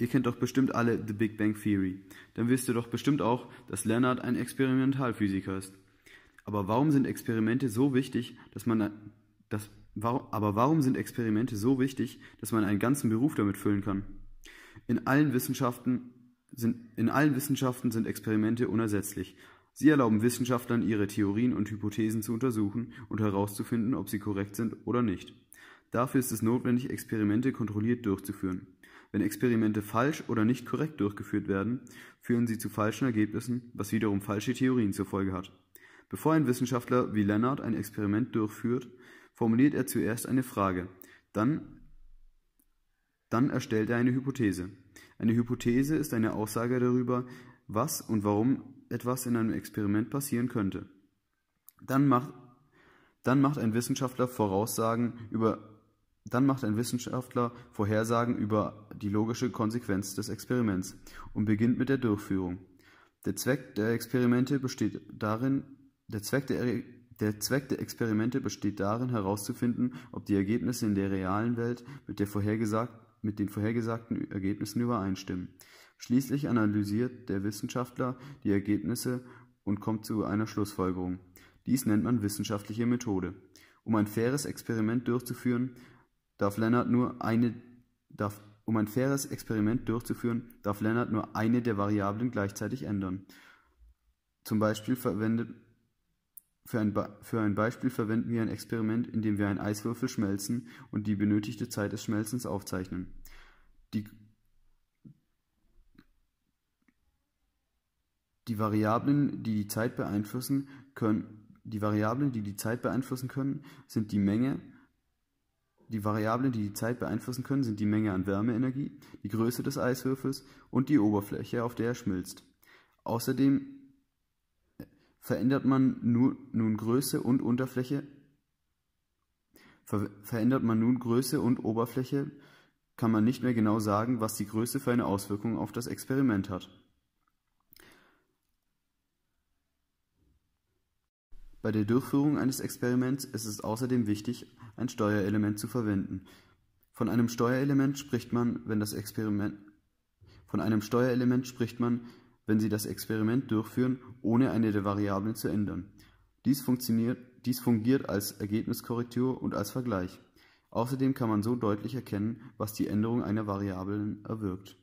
Ihr kennt doch bestimmt alle The Big Bang Theory. Dann wisst ihr doch bestimmt auch, dass Leonard ein Experimentalphysiker ist. Aber warum sind Experimente so wichtig, dass man das aber warum sind Experimente so wichtig, dass man einen ganzen Beruf damit füllen kann? In allen Wissenschaften sind, in allen Wissenschaften sind Experimente unersetzlich. Sie erlauben Wissenschaftlern, ihre Theorien und Hypothesen zu untersuchen und herauszufinden, ob sie korrekt sind oder nicht. Dafür ist es notwendig, Experimente kontrolliert durchzuführen. Wenn Experimente falsch oder nicht korrekt durchgeführt werden, führen sie zu falschen Ergebnissen, was wiederum falsche Theorien zur Folge hat. Bevor ein Wissenschaftler wie Lennart ein Experiment durchführt, formuliert er zuerst eine Frage, dann, dann erstellt er eine Hypothese. Eine Hypothese ist eine Aussage darüber, was und warum etwas in einem Experiment passieren könnte. Dann macht, dann macht ein Wissenschaftler Voraussagen über dann macht ein Wissenschaftler Vorhersagen über die logische Konsequenz des Experiments und beginnt mit der Durchführung. Der Zweck der Experimente besteht darin, der Zweck der, der Zweck der Experimente besteht darin, herauszufinden, ob die Ergebnisse in der realen Welt mit, der vorhergesagt, mit den vorhergesagten Ergebnissen übereinstimmen. Schließlich analysiert der Wissenschaftler die Ergebnisse und kommt zu einer Schlussfolgerung. Dies nennt man wissenschaftliche Methode. Um ein faires Experiment durchzuführen, darf Lennart nur eine, darf, um ein faires Experiment durchzuführen, darf Lennart nur eine der Variablen gleichzeitig ändern. Zum Beispiel verwendet, für ein, für ein Beispiel verwenden wir ein Experiment, in dem wir einen Eiswürfel schmelzen und die benötigte Zeit des Schmelzens aufzeichnen. Die, die Variablen, die die Zeit beeinflussen können, die Variablen, die die Zeit beeinflussen können, sind die Menge, die Variablen, die die Zeit beeinflussen können, sind die Menge an Wärmeenergie, die Größe des Eiswürfels und die Oberfläche, auf der er schmilzt. Außerdem äh, verändert man nur, nun Größe und Unterfläche ver verändert man nun Größe und Oberfläche, kann man nicht mehr genau sagen, was die Größe für eine Auswirkung auf das Experiment hat. Bei der Durchführung eines Experiments ist es außerdem wichtig, ein Steuerelement zu verwenden. Von einem Steuerelement spricht man, wenn das Experiment von einem Steuerelement spricht man, wenn Sie das Experiment durchführen, ohne eine der Variablen zu ändern. Dies funktioniert, dies fungiert als Ergebniskorrektur und als Vergleich. Außerdem kann man so deutlich erkennen, was die Änderung einer Variablen erwirkt.